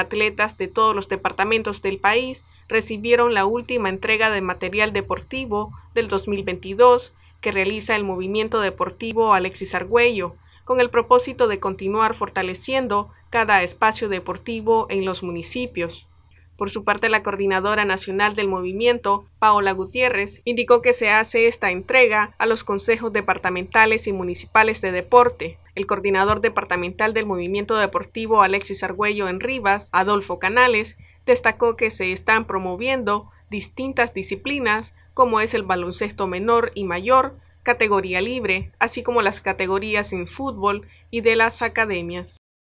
Atletas de todos los departamentos del país recibieron la última entrega de material deportivo del 2022 que realiza el movimiento deportivo Alexis Argüello, con el propósito de continuar fortaleciendo cada espacio deportivo en los municipios. Por su parte, la coordinadora nacional del movimiento, Paola Gutiérrez, indicó que se hace esta entrega a los consejos departamentales y municipales de deporte, el coordinador departamental del movimiento deportivo Alexis Argüello en Rivas, Adolfo Canales, destacó que se están promoviendo distintas disciplinas como es el baloncesto menor y mayor, categoría libre, así como las categorías en fútbol y de las academias.